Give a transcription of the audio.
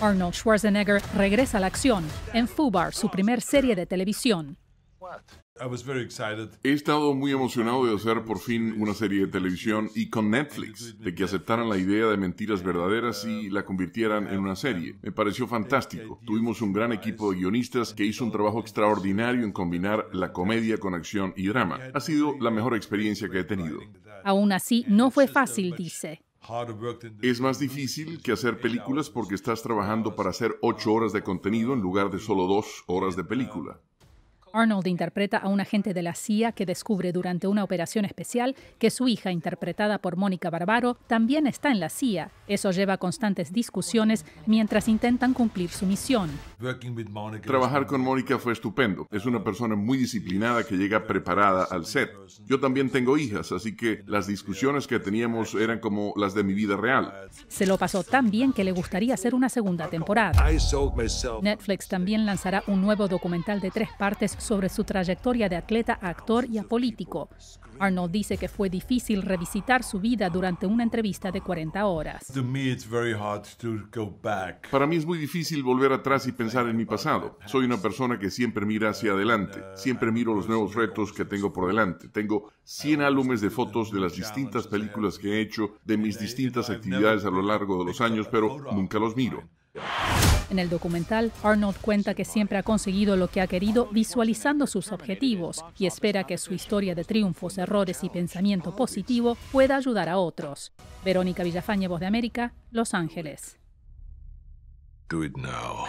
Arnold Schwarzenegger regresa a la acción en Fubar, su primer serie de televisión. He estado muy emocionado de hacer por fin una serie de televisión y con Netflix, de que aceptaran la idea de mentiras verdaderas y la convirtieran en una serie. Me pareció fantástico. Tuvimos un gran equipo de guionistas que hizo un trabajo extraordinario en combinar la comedia con acción y drama. Ha sido la mejor experiencia que he tenido. Aún así, no fue fácil, dice. Es más difícil que hacer películas porque estás trabajando para hacer ocho horas de contenido en lugar de solo dos horas de película. Arnold interpreta a un agente de la CIA que descubre durante una operación especial que su hija, interpretada por Mónica Barbaro, también está en la CIA. Eso lleva a constantes discusiones mientras intentan cumplir su misión. Trabajar con Mónica fue estupendo. Es una persona muy disciplinada que llega preparada al set. Yo también tengo hijas, así que las discusiones que teníamos eran como las de mi vida real. Se lo pasó tan bien que le gustaría hacer una segunda temporada. Netflix también lanzará un nuevo documental de tres partes sobre su trayectoria de atleta a actor y a político. Arnold dice que fue difícil revisitar su vida durante una entrevista de 40 horas. Para mí es muy difícil volver atrás y pensar pensar en mi pasado. Soy una persona que siempre mira hacia adelante, siempre miro los nuevos retos que tengo por delante. Tengo 100 álbumes de fotos de las distintas películas que he hecho, de mis distintas actividades a lo largo de los años, pero nunca los miro. En el documental, Arnold cuenta que siempre ha conseguido lo que ha querido visualizando sus objetivos y espera que su historia de triunfos, errores y pensamiento positivo pueda ayudar a otros. Verónica Villafañe, Voz de América, Los Ángeles. now.